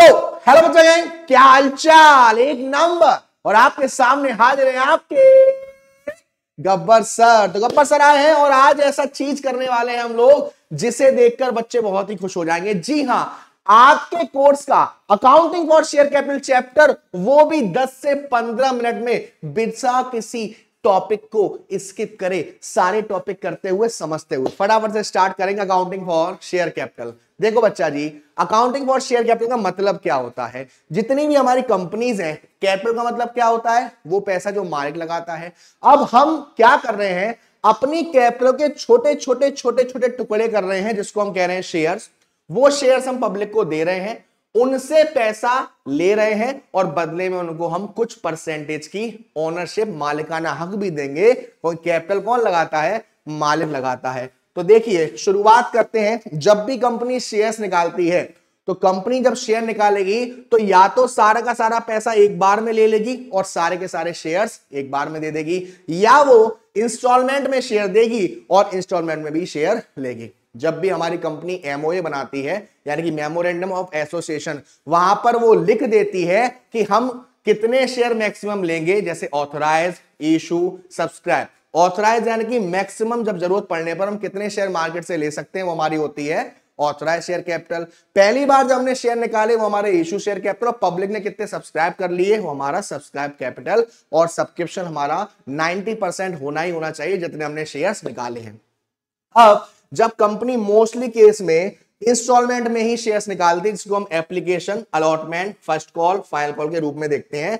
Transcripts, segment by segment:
so hello बच्चा gang क्या हालचाल एक नंबर और आपके सामने हाजिर है आपके गब्बर सर तो गब्बर सर आए हैं और आज ऐसा चीज करने वाले हैं हम लोग जिसे देखकर बच्चे बहुत ही खुश हो जाएंगे जी हाँ आपके कोर्स का accounting for share capital chapter वो भी 10 से 15 मिनट में बिरसा किसी टॉपिक को स्किप करे सारे टॉपिक करते हुए समझते हुए फटाफट से स्टार्ट करेंगे अकाउंटिंग फॉर शेयर कैपिटल देखो बच्चा जी अकाउंटिंग फॉर शेयर कैपिटल का मतलब क्या होता है जितनी भी हमारी कंपनीज हैं कैपिटल का मतलब क्या होता है वो पैसा जो मालिक लगाता है अब हम क्या कर रहे हैं अपनी कैपिटल के छोटे छोटे छोटे छोटे टुकड़े कर रहे हैं जिसको हम कह रहे हैं शेयर्स वो शेयर्स हम पब्लिक को दे रहे हैं उनसे पैसा ले रहे हैं और बदले में उनको हम कुछ परसेंटेज की ओनरशिप मालिकाना हक भी देंगे कोई कैपिटल कौन लगाता है मालिक लगाता है तो देखिए शुरुआत करते हैं जब भी कंपनी शेयर्स निकालती है तो कंपनी जब शेयर निकालेगी तो या तो सारा का सारा पैसा एक बार में ले लेगी और सारे के सारे शेयर्स एक बार में दे देगी या वो इंस्टॉलमेंट में शेयर देगी और इंस्टॉलमेंट में भी शेयर लेगी जब भी हमारी कंपनी एमओए बनाती है यानी कि मेमोरेंडम ऑफ एसोसिएशन वहां पर वो लिख देती है कि हम कितने शेयर मैक्सिमम लेंगे जैसे ऑथोराइज इशू सब्सक्राइब ऑथराइज यानी कि मैक्सिमम जब जरूरत पड़ने पर हम कितने शेयर मार्केट से ले सकते हैं वो हमारी होती है ऑथराइज शेयर कैपिटल पहली बार जब हमने शेयर निकाले वो हमारे इशू शेयर कैपिटल और पब्लिक ने कितने सब्सक्राइब कर लिए वो हमारा सब्सक्राइब कैपिटल और सब्सक्रिप्शन हमारा 90 परसेंट होना ही होना चाहिए जितने हमने शेयर्स निकाले हैं अब जब कंपनी मोस्टली केस में इंस्टॉलमेंट में ही शेयर्स निकालती है जिसको हम application allotment first call final call के रूप में देखते हैं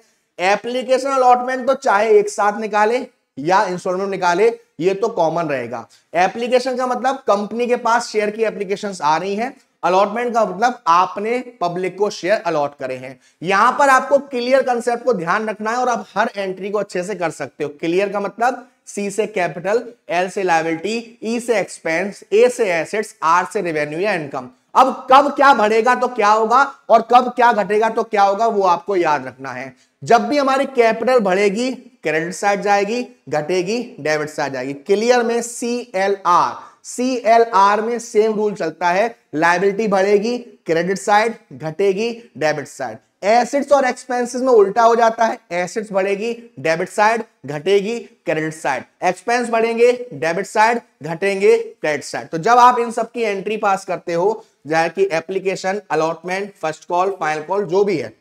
एप्लीकेशन अलॉटमेंट तो चाहे एक साथ निकाले या इंस्टॉलमेंट निकाले ये तो कॉमन रहेगा एप्लीकेशन का मतलब कंपनी के पास शेयर की एप्लीकेशन आ रही है अलॉटमेंट का मतलब आपने पब्लिक को शेयर अलॉट करे हैं यहां पर आपको क्लियर कंसेप्ट को ध्यान रखना है और आप हर एंट्री को अच्छे से कर सकते हो क्लियर का मतलब सी से कैपिटल एल से लाइबिलिटी ई e से एक्सपेंस ए से एसेट्स आर से रेवेन्यू या इनकम अब कब क्या बढ़ेगा तो क्या होगा और कब क्या घटेगा तो क्या होगा वो आपको याद रखना है जब भी हमारी कैपिटल बढ़ेगी क्रेडिट साइड जाएगी घटेगी डेबिट साइड जाएगी क्लियर में C L R C L R में सेम रूल चलता है लाइबिलिटी बढ़ेगी क्रेडिट साइड घटेगी डेबिट साइड एसिड्स और एक्सपेंसेस में उल्टा हो जाता है एसिड्स बढ़ेगी डेबिट साइड घटेगी क्रेडिट साइड एक्सपेंस बढ़ेंगे डेबिट साइड घटेंगे क्रेडिट साइड तो जब आप इन सब की एंट्री पास करते हो जहाँ कि application allotment first call final call जो भी है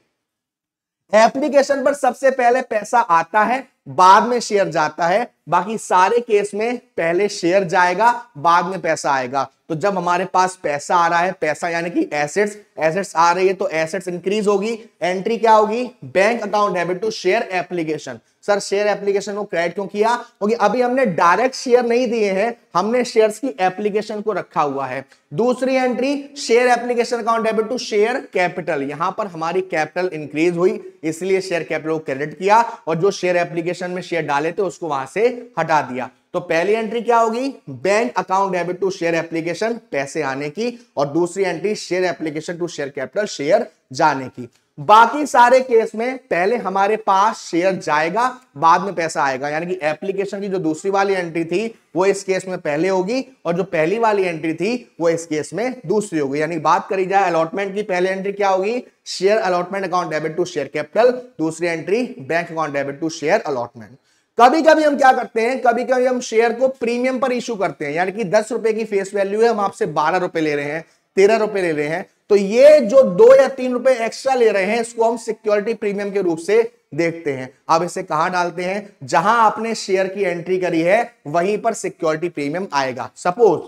एप्लीकेशन पर सबसे पहले पैसा आता है बाद में शेयर जाता है बाकी सारे केस में पहले शेयर जाएगा बाद में पैसा आएगा तो जब हमारे पास पैसा आ रहा है पैसा यानी कि एसेट्स एसेट्स आ रही है तो एसेट्स इंक्रीज होगी एंट्री क्या होगी bank account debit to share application sir share application को क्रेडिट क्यों किया क्योंकि अभी हमने डायरेक्ट शेयर नहीं दिए हैं हमने शेयर की एप्लीकेशन को रखा हुआ है दूसरी entry share application account debit to share capital यहां पर हमारी कैपिटल इंक्रीज हुई इसलिए शेयर कैपिटल को क्रेडिट किया और जो शेयर एप्लीकेशन एप्लीकेशन में शेयर डाले थे उसको वहां से हटा दिया तो पहली एंट्री क्या होगी bank account debit to share application पैसे आने की और दूसरी entry share application to share capital share जाने की बाकी सारे केस में पहले हमारे पास शेयर जाएगा बाद में पैसा आएगा यानी कि एप्लीकेशन की जो दूसरी वाली एंट्री थी वो इस केस में पहले होगी और जो पहली वाली एंट्री थी वो इस केस में दूसरी होगी यानी बात करी जाए अलॉटमेंट की पहली एंट्री क्या होगी share allotment account debit to share capital दूसरी entry bank account debit to share allotment कभी कभी हम क्या करते हैं कभी कभी हम शेयर को प्रीमियम पर इश्यू करते हैं यानी कि दस रुपए की फेस वैल्यू है हम आपसे बारह रुपए ले रहे हैं तेरह रुपए ले रहे हैं तो ये जो दो या तीन रुपए एक्स्ट्रा ले रहे हैं इसको हम सिक्योरिटी प्रीमियम के रूप से देखते हैं अब इसे कहां डालते हैं जहां आपने शेयर की एंट्री करी है वहीं पर सिक्योरिटी प्रीमियम आएगा सपोज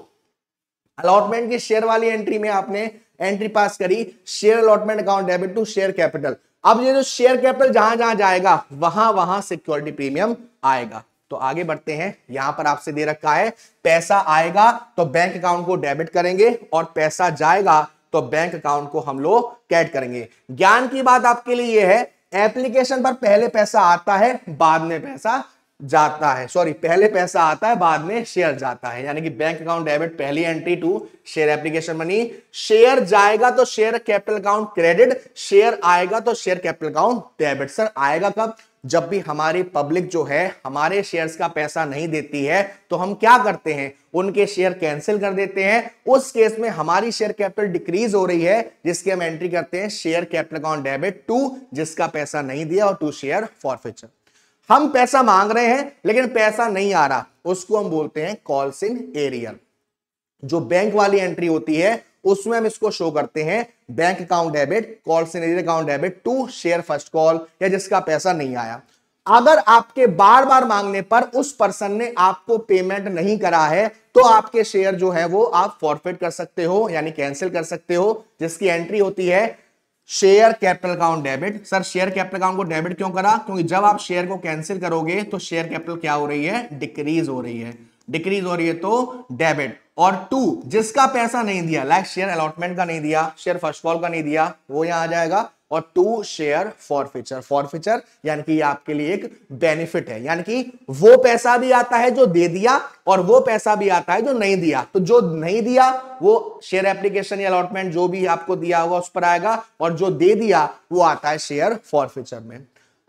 अलॉटमेंट की शेयर वाली एंट्री में आपने एंट्री पास करी share allotment account debit to share capital अब ये जो शेयर कैपिटल जहां जहां जाएगा वहां वहां सिक्योरिटी प्रीमियम आएगा तो आगे बढ़ते हैं यहां पर आपसे दे रखा है पैसा आएगा तो बैंक अकाउंट को डेबिट करेंगे और पैसा जाएगा तो बैंक अकाउंट को हम लोग कैड करेंगे ज्ञान की बात आपके लिए यह है एप्लीकेशन पर पहले पैसा आता है बाद में पैसा जाता है सॉरी पहले पैसा आता है बाद में शेयर जाता है यानी कि बैंक अकाउंट डेबिट पहली entry to share application money share जाएगा तो share capital account credit share आएगा तो share capital account debit sir आएगा कब जब भी हमारी पब्लिक जो है हमारे शेयर्स का पैसा नहीं देती है तो हम क्या करते हैं उनके शेयर कैंसिल कर देते हैं उस केस में हमारी शेयर कैपिटल डिक्रीज हो रही है जिसकी हम एंट्री करते हैं share capital account debit to जिसका पैसा नहीं दिया और टू शेयर फ्यूचर हम पैसा मांग रहे हैं लेकिन पैसा नहीं आ रहा उसको हम बोलते हैं कॉल्स इन एरियर जो बैंक वाली एंट्री होती है उसमें हम इसको शो करते हैं bank account debit call in arrear account debit to share first call या जिसका पैसा नहीं आया अगर आपके बार बार मांगने पर उस पर्सन ने आपको पेमेंट नहीं करा है तो आपके शेयर जो है वो आप फॉरफिट कर सकते हो यानी कैंसिल कर सकते हो जिसकी एंट्री होती है share capital account debit sir share capital account को डेबिट क्यों करा क्योंकि जब आप शेयर को कैंसिल करोगे तो शेयर कैपिटल क्या हो रही है डिक्रीज हो रही है डिक्रीज हो रही है तो डेबिट और टू जिसका पैसा नहीं दिया लाइक शेयर अलॉटमेंट का नहीं दिया शेयर फर्स्ट फॉल का नहीं दिया वो यहां आ जाएगा और to share forfeiture forfeiture यानी कि आपके लिए एक बेनिफिट है यानी कि वो पैसा भी आता है जो दे दिया और वो पैसा भी आता है जो नहीं दिया तो जो नहीं दिया वो शेयर एप्लीकेशन या अलॉटमेंट जो भी आपको दिया हुआ उस पर आएगा और जो दे दिया वो आता है शेयर फॉर फ्यूचर में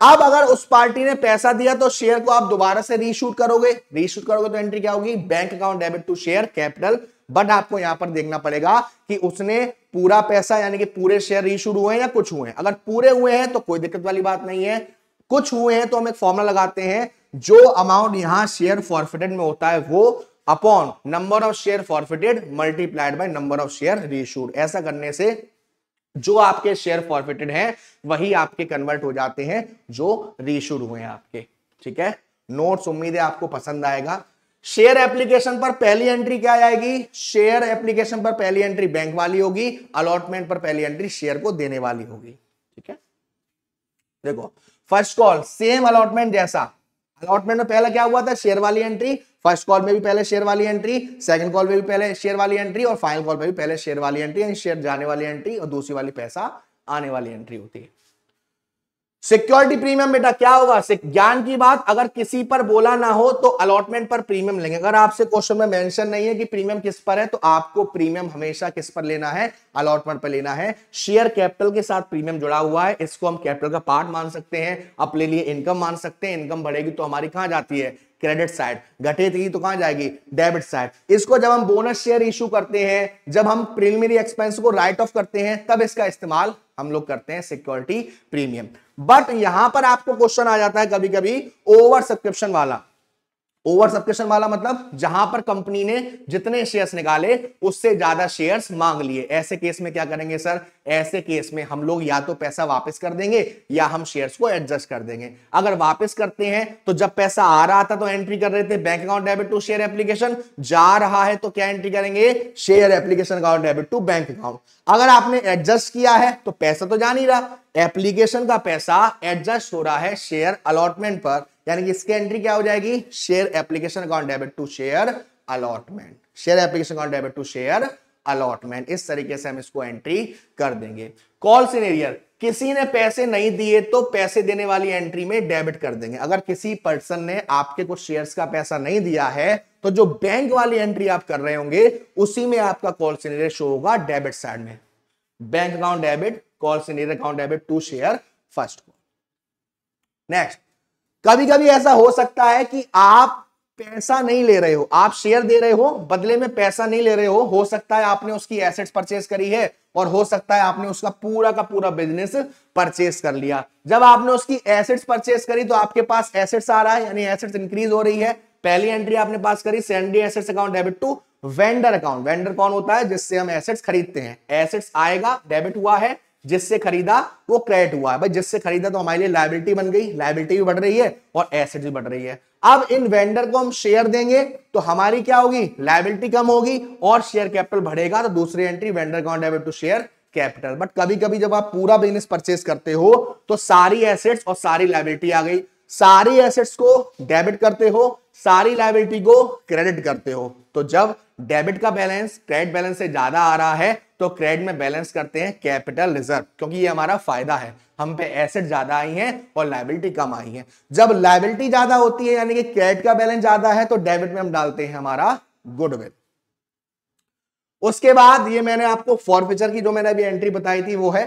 अब अगर उस पार्टी ने पैसा दिया तो शेयर को आप दोबारा से रीशूट करोगे रीशूट करोगे तो एंट्री क्या होगी bank account debit to share capital but आपको यहां पर देखना पड़ेगा कि उसने पूरा पैसा यानी कि पूरे शेयर रीशूट हुए हैं या कुछ हुए हैं अगर पूरे हुए हैं तो कोई दिक्कत वाली बात नहीं है कुछ हुए हैं तो हम एक फॉर्मुला लगाते हैं जो अमाउंट यहां शेयर फॉरफिटेड में होता है वो upon number of share forfeited multiplied by number of share reissued ऐसा करने से जो आपके शेयर फॉरफिटेड हैं वही आपके कन्वर्ट हो जाते हैं जो रीशूड हुए हैं आपके ठीक है नोट्स उम्मीद है आपको पसंद आएगा शेयर एप्लीकेशन पर पहली एंट्री क्या आएगी शेयर एप्लीकेशन पर पहली एंट्री बैंक वाली होगी अलॉटमेंट पर पहली एंट्री शेयर को देने वाली होगी ठीक है देखो फर्स्ट कॉल सेम अलॉटमेंट जैसा अलॉटमेंट में पहला क्या हुआ था शेयर वाली एंट्री फर्स्ट कॉल में भी पहले शेयर वाली एंट्री सेकंड कॉल में भी पहले शेयर वाली एंट्री और फाइनल कॉल में भी पहले शेयर वाली एंट्री शेयर जाने वाली एंट्री और दूसरी वाली पैसा आने वाली एंट्री होती है सिक्योरिटी प्रीमियम बेटा क्या होगा ज्ञान की बात अगर किसी पर बोला ना हो तो अलॉटमेंट पर प्रीमियम लेंगे अगर आपसे क्वेश्चन में मेंशन नहीं है कि प्रीमियम किस पर है तो आपको प्रीमियम हमेशा किस पर लेना है अलॉटमेंट पर लेना है शेयर कैपिटल के साथ प्रीमियम जुड़ा हुआ है इसको हम कैपिटल का पार्ट मान सकते हैं अपने लिए इनकम मान सकते हैं इनकम बढ़ेगी तो हमारी कहां जाती है क्रेडिट साइड घटेगी तो, तो कहां जाएगी डेबिट साइड इसको जब हम बोनस शेयर इश्यू करते हैं जब हम प्रीमियरी एक्सपेंस को राइट ऑफ करते हैं तब इसका इस्तेमाल हम लोग करते हैं सिक्योरिटी प्रीमियम बट यहां पर आपको क्वेश्चन आ जाता है कभी कभी ओवर सब्सक्रिप्शन वाला ओवर सब्सक्रिप्शन वाला मतलब जहां पर कंपनी ने जितने शेयर्स निकाले उससे ज्यादा शेयर्स मांग लिए ऐसे केस में क्या करेंगे सर ऐसे केस में हम लोग या तो पैसा वापस कर देंगे या हम शेयर्स को एडजस्ट कर देंगे अगर वापस करते हैं तो जब पैसा आ रहा था तो एंट्री कर रहे थे bank account debit to share application जा रहा है तो क्या एंट्री करेंगे share application account debit to bank account अगर आपने एडजस्ट किया है तो पैसा तो जा नहीं रहा एप्लीकेशन का पैसा एडजस्ट हो रहा है शेयर अलॉटमेंट पर यानी कि इसकी एंट्री क्या हो जाएगी share application account debit to share allotment share application account debit to share allotment इस तरीके से हम इसको एंट्री कर देंगे कॉल सीनेरियर किसी ने पैसे नहीं दिए तो पैसे देने वाली एंट्री में डेबिट कर देंगे अगर किसी पर्सन ने आपके कुछ शेयर्स का पैसा नहीं दिया है तो जो बैंक वाली एंट्री आप कर रहे होंगे उसी में आपका कॉल सीनेरियर शो होगा डेबिट साइड में bank account debit calls in account debit to share first call next कभी कभी ऐसा हो सकता है कि आप पैसा नहीं ले रहे हो आप शेयर दे रहे हो बदले में पैसा नहीं ले रहे हो हो सकता है आपने उसकी एसेट्स परचेस करी है और हो सकता है आपने उसका पूरा का पूरा बिजनेस परचेस कर लिया जब आपने उसकी एसेट्स परचेस करी तो आपके पास एसेट्स आ रहा है यानी एसेट्स इंक्रीज हो रही है पहली एंट्री आपने पास करी sundry assets account debit to vendor account vendor कौन होता है जिससे हम एसेट्स खरीदते हैं एसेट्स आएगा डेबिट हुआ है जिससे खरीदा वो क्रेडिट हुआ है भाई जिससे खरीदा तो हमारे लिए लाइबिलिटी बन गई लाइबिलिटी भी बढ़ रही है और एसेट भी बढ़ रही है अब इन वेंडर को हम शेयर देंगे तो हमारी क्या होगी लाइबिलिटी कम होगी और शेयर कैपिटल बढ़ेगा तो दूसरी entry vendor account debit to share capital but कभी कभी जब आप पूरा बिजनेस परचेस करते हो तो सारी एसेट्स और सारी लाइबिलिटी आ गई सारी एसेट्स को डेबिट करते हो सारी लाइबिलिटी को क्रेडिट करते हो तो जब डेबिट का बैलेंस क्रेडिट बैलेंस से ज्यादा आ रहा है तो क्रेडिट में बैलेंस करते हैं कैपिटल रिजर्व क्योंकि ये हमारा फायदा है हम पे एसेट ज्यादा आई हैं और लाइबिलिटी कम आई है जब लाइबिलिटी ज्यादा होती है यानी कि क्रेडिट का बैलेंस ज्यादा है तो डेबिट में हम डालते हैं हमारा गुडविल उसके बाद ये मैंने आपको फॉरफिचर की जो मैंने अभी एंट्री बताई थी वो है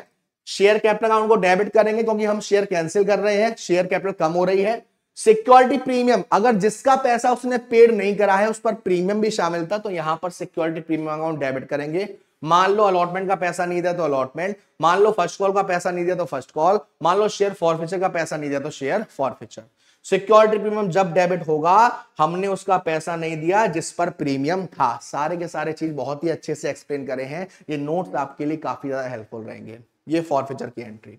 शेयर कैपिटल अकाउंट को डेबिट करेंगे क्योंकि हम शेयर कैंसिल कर रहे हैं शेयर कैपिटल कम हो रही है सिक्योरिटी प्रीमियम अगर जिसका पैसा उसने पेड नहीं करा है उस पर प्रीमियम भी शामिल था तो यहां पर सिक्योरिटी प्रीमियम अकाउंट डेबिट करेंगे मान लो अलॉटमेंट का पैसा नहीं दिया तो अलॉटमेंट मान लो फर्स्ट कॉल का पैसा नहीं दिया तो फर्स्ट कॉल मान लो शेयर फॉरफिचर का पैसा नहीं दिया तो शेयर फॉरफिचर सिक्योरिटी प्रीमियम जब डेबिट होगा हमने उसका पैसा नहीं दिया जिस पर प्रीमियम था सारे के सारे चीज बहुत ही अच्छे से एक्सप्लेन करे हैं ये नोट्स आपके लिए काफी ज्यादा हेल्पफुल रहेंगे ये फॉरफिचर की entry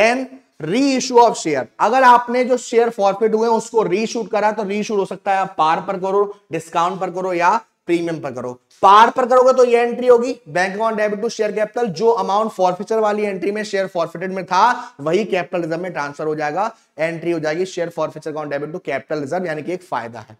then reissue of share अगर आपने जो शेयर फॉरफिट हुए उसको रीशूट करा तो रीशूट हो सकता है आप पार पर करो डिस्काउंट पर करो या प्रीमियम पर करो पार पर करोगे तो ये एंट्री होगी bank account debit to share capital जो अमाउंट फॉरफिचर वाली एंट्री में शेयर फॉरफिटेड में था वही कैपिटल रिजर्व में ट्रांसफर हो जाएगा एंट्री हो जाएगी share forfeiture account debit to capital reserve यानी कि एक फायदा है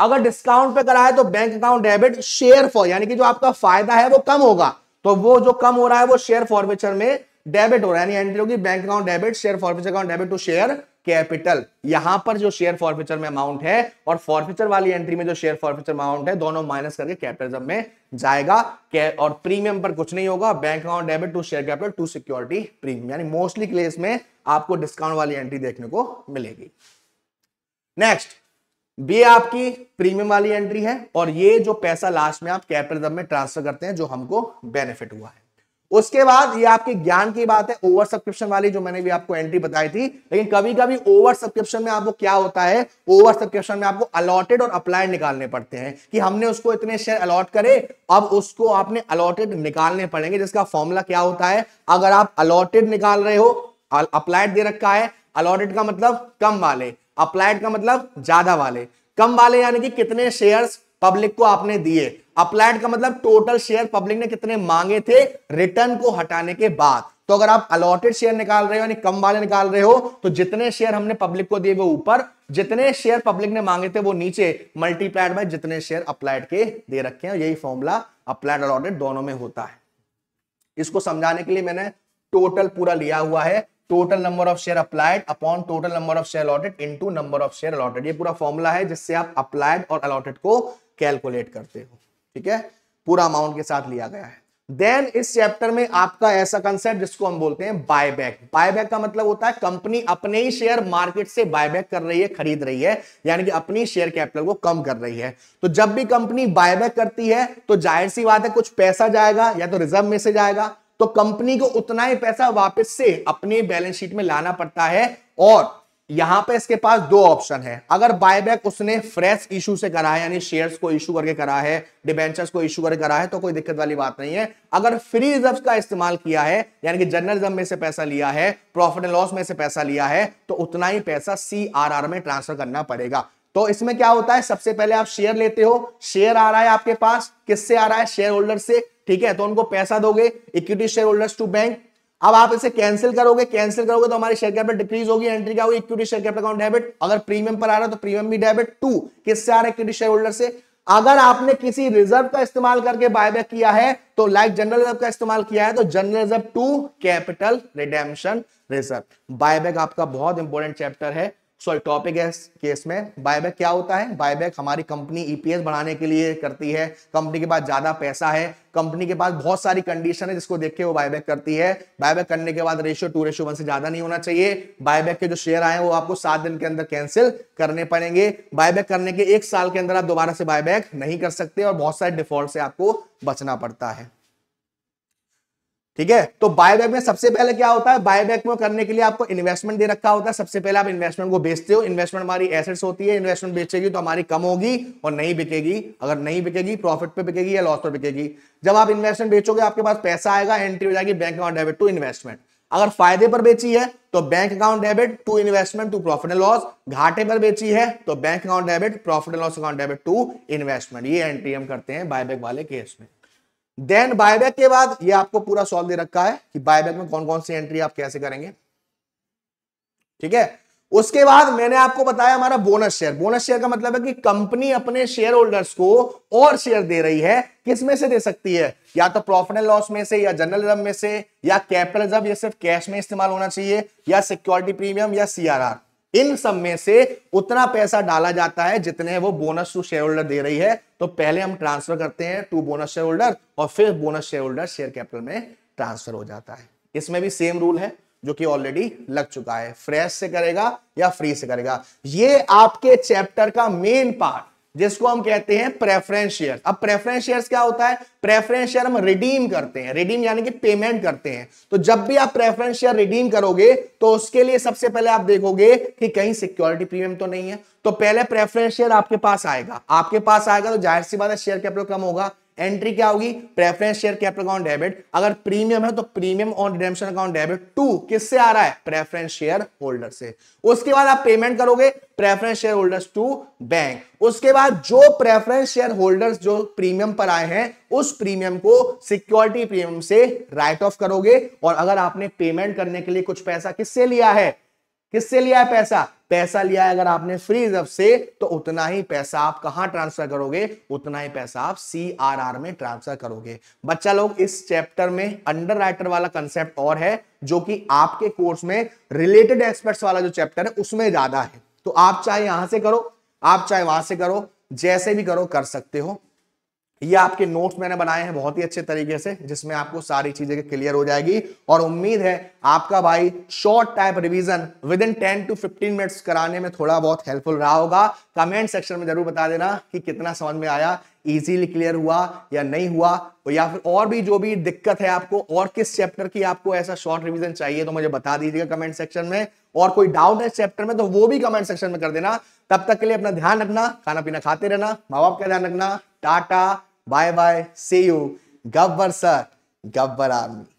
अगर डिस्काउंट पे कराए तो bank account debit share for यानी कि जो आपका फायदा है वो कम होगा तो वो जो कम हो रहा है वो शेयर फॉरफिचर में डेबिट हो रहा है एंट्री होगी bank account debit share forfeiture account debit to share capital यहां पर जो शेयर फॉरफिचर में अमाउंट है और फॉरफिचर वाली एंट्री में जो शेयर फॉरफिचर अमाउंट है दोनों माइनस करके कैपिटलिज्म में जाएगा और प्रीमियम पर कुछ नहीं होगा bank account debit to share capital to security premium यानी मोस्टली केस में आपको डिस्काउंट वाली एंट्री देखने को मिलेगी नेक्स्ट ये आपकी प्रीमियम वाली एंट्री है और ये जो पैसा लास्ट में आप कैपिटलिज्म में ट्रांसफर करते हैं जो हमको बेनिफिट हुआ है उसके बाद ये आपके ज्ञान की बात है ओवर सब्सक्रिप्शन वाली जो मैंने भी आपको एंट्री बताई थी लेकिन कभी कभी ओवर सब्सक्रिप्शन में आपको क्या होता है ओवर सब्सक्रिप्शन में आपको अलॉटेड और अप्लाइड निकालने पड़ते हैं कि हमने उसको इतने शेयर अलॉट करे अब उसको आपने अलॉटेड निकालने पड़ेंगे जिसका फॉर्मूला क्या होता है अगर आप अलॉटेड निकाल रहे हो अप्लाइड दे रखा है अलॉटेड का मतलब कम वाले अप्लाइड का मतलब ज्यादा वाले कम वाले यानी कि कितने शेयर्स पब्लिक को आपने दिए अप्लाइड का मतलब टोटल शेयर पब्लिक ने कितने मांगे थे रिटर्न को हटाने के बाद तो अगर आप अलॉटेड शेयर निकाल रहे हो यानी कम वाले निकाल रहे हो तो जितने शेयर हमने पब्लिक को दिए वो ऊपर जितने शेयर पब्लिक ने मांगे थे वो नीचे मल्टीप्लाइड बाय जितने शेयर अप्लाइड के दे रखे हैं यही फॉर्मूला अप्लाइड अलॉटेड दोनों में होता है इसको समझाने के लिए मैंने टोटल पूरा लिया हुआ है total number of share applied upon total number of share allotted into number of share allotted ये पूरा फॉर्मूला है जिससे आप अप्लाइड और अलॉटेड को कैलकुलेट करते हो ठीक है पूरा अमाउंट के साथ लिया गया है देन इस चैप्टर में आपका ऐसा कंसेप्ट जिसको हम बोलते हैं बायबैक बायबैक का मतलब होता है कंपनी अपने ही शेयर मार्केट से बायबैक कर रही है खरीद रही है यानी कि अपनी शेयर कैपिटल को कम कर रही है तो जब भी कंपनी बायबैक करती है तो जाहिर सी बात है कुछ पैसा जाएगा या तो रिजर्व में से जाएगा तो कंपनी को उतना ही पैसा वापस से अपने बैलेंस शीट में लाना पड़ता है और यहां पे इसके पास दो ऑप्शन है अगर बायबैक उसने फ्रेश इशू से करा है यानी शेयर्स को इशू करके करा है डिबेंचर्स को इशू करके करा है तो कोई दिक्कत वाली बात नहीं है अगर फ्री रिजर्व का इस्तेमाल किया है यानी कि जर्नलिज्म में से पैसा लिया है प्रॉफिट एंड लॉस में से पैसा लिया है तो उतना ही पैसा सी में ट्रांसफर करना पड़ेगा तो इसमें क्या होता है सबसे पहले आप शेयर लेते हो शेयर आ रहा है आपके पास किससे आ रहा है शेयर होल्डर से ठीक है तो उनको पैसा दोगे equity share holders to bank अब आप इसे कैंसिल करोगे कैंसिल करोगे तो हमारी शेयर कैपिटल डिक्रीज होगी एंट्री क्या होगी equity share capital account debit अगर प्रीमियम पर आ रहा है तो प्रीमियम भी डेबिट टू किससे आ रहा है इक्विटी शेयर होल्डर से अगर आपने किसी रिजर्व का इस्तेमाल करके बायबैक किया है तो लाइक जनरल रिजर्व का इस्तेमाल किया है तो general reserve to capital redemption reserve buyback आपका बहुत इंपॉर्टेंट चैप्टर है सॉरी टॉपिक है केस में बायबैक क्या होता है बायबैक हमारी कंपनी ईपीएस e बढ़ाने के लिए करती है कंपनी के पास ज्यादा पैसा है कंपनी के पास बहुत सारी कंडीशन है जिसको देख के वो बायबैक करती है बायबैक करने के बाद रेशियो टू रेशियो वन से ज्यादा नहीं होना चाहिए बायबैक के जो शेयर आए वो आपको सात दिन के अंदर कैंसिल करने पड़ेंगे बायबैक करने के एक साल के अंदर आप दोबारा से बायबैक नहीं कर सकते और बहुत सारे डिफॉल्ट से आपको बचना पड़ता है ठीक है तो बायबैक में सबसे पहले क्या होता है बायबैक में करने के लिए आपको इन्वेस्टमेंट दे रखा होता है सबसे पहले आप इन्वेस्टमेंट को बेचते हो इन्वेस्टमेंट हमारी एसेट्स होती है इन्वेस्टमेंट बेचेगी तो हमारी कम होगी और नहीं बिकेगी अगर नहीं बिकेगी प्रॉफिट पे बिकेगी या लॉस पर बिकेगी जब आप इन्वेस्टमेंट बेचोगे आपके पास पैसा आएगा एंट्री हो जाएगी bank account debit to investment अगर फायदे पर बेची है तो bank account debit to investment to profit and loss घाटे पर बेची है तो bank account debit profit and loss account debit to investment ये एंट्री हम करते हैं बायबैक वाले केस में देन बायबैक के बाद ये आपको पूरा सॉल्व दे रखा है कि बायबैक में कौन कौन सी एंट्री आप कैसे करेंगे ठीक है उसके बाद मैंने आपको बताया हमारा बोनस शेयर बोनस शेयर का मतलब है कि कंपनी अपने शेयर होल्डर्स को और शेयर दे रही है किस में से दे सकती है या तो प्रॉफिट एंड लॉस में से या जनरल रिजर्व में से या कैपिटल रिजर्व या सिर्फ कैश में इस्तेमाल होना चाहिए या सिक्योरिटी प्रीमियम या सीआरआर इन सब में से उतना पैसा डाला जाता है जितने वो बोनस टू शेयर होल्डर दे रही है तो पहले हम ट्रांसफर करते हैं टू बोनस शेयर होल्डर और फिर bonus share holder share capital में ट्रांसफर हो जाता है इसमें भी सेम रूल है जो कि ऑलरेडी लग चुका है फ्रेश से करेगा या फ्री से करेगा ये आपके चैप्टर का मेन पार्ट जिसको हम कहते हैं प्रेफरेंस शेयर अब प्रेफरेंस शेयर क्या होता है प्रेफरेंस शेयर हम रिडीम करते हैं रिडीम यानी कि पेमेंट करते हैं तो जब भी आप प्रेफरेंस शेयर रिडीम करोगे तो उसके लिए सबसे पहले आप देखोगे कि कहीं सिक्योरिटी प्रीमियम तो नहीं है तो पहले प्रेफरेंस शेयर आपके पास आएगा आपके पास आएगा तो जाहिर सी बात है शेयर कैपिटल कम होगा एंट्री क्या होगी preference share capital account debit अगर प्रीमियम है तो premium on redemption account debit to किससे आ रहा है प्रेफरेंस शेयर होल्डर से उसके बाद आप पेमेंट करोगे preference share holders to bank उसके बाद जो प्रेफरेंस शेयर होल्डर्स जो प्रीमियम पर आए हैं उस प्रीमियम को सिक्योरिटी प्रीमियम से राइट ऑफ करोगे और अगर आपने पेमेंट करने के लिए कुछ पैसा किससे लिया है किससे लिया है पैसा पैसा लिया है अगर आपने फ्री रिजर्व से तो उतना ही पैसा आप कहां ट्रांसफर करोगे उतना ही पैसा आप सीआरआर में ट्रांसफर करोगे बच्चा लोग इस चैप्टर में अंडर राइटर वाला कंसेप्ट और है जो कि आपके कोर्स में रिलेटेड एक्सपर्ट्स वाला जो चैप्टर है उसमें ज्यादा है तो आप चाहे यहां से करो आप चाहे वहां से करो जैसे भी करो कर सकते हो ये आपके नोट्स मैंने बनाए हैं बहुत ही अच्छे तरीके से जिसमें आपको सारी चीजें क्लियर हो जाएगी और उम्मीद है आपका भाई short type revision within ten to fifteen minutes कराने में थोड़ा बहुत हेल्पफुल रहा होगा कमेंट सेक्शन में जरूर बता देना कि कितना समझ में आया इजीली क्लियर हुआ या नहीं हुआ तो या फिर और भी जो भी दिक्कत है आपको और किस चैप्टर की आपको ऐसा शॉर्ट रिविजन चाहिए तो मुझे बता दीजिएगा कमेंट सेक्शन में और कोई डाउट है चैप्टर में तो वो भी कमेंट सेक्शन में कर देना तब तक के लिए अपना ध्यान रखना खाना पीना खाते रहना माँ बाप का ध्यान रखना tata bye bye see you Gabbar sir Gabbar army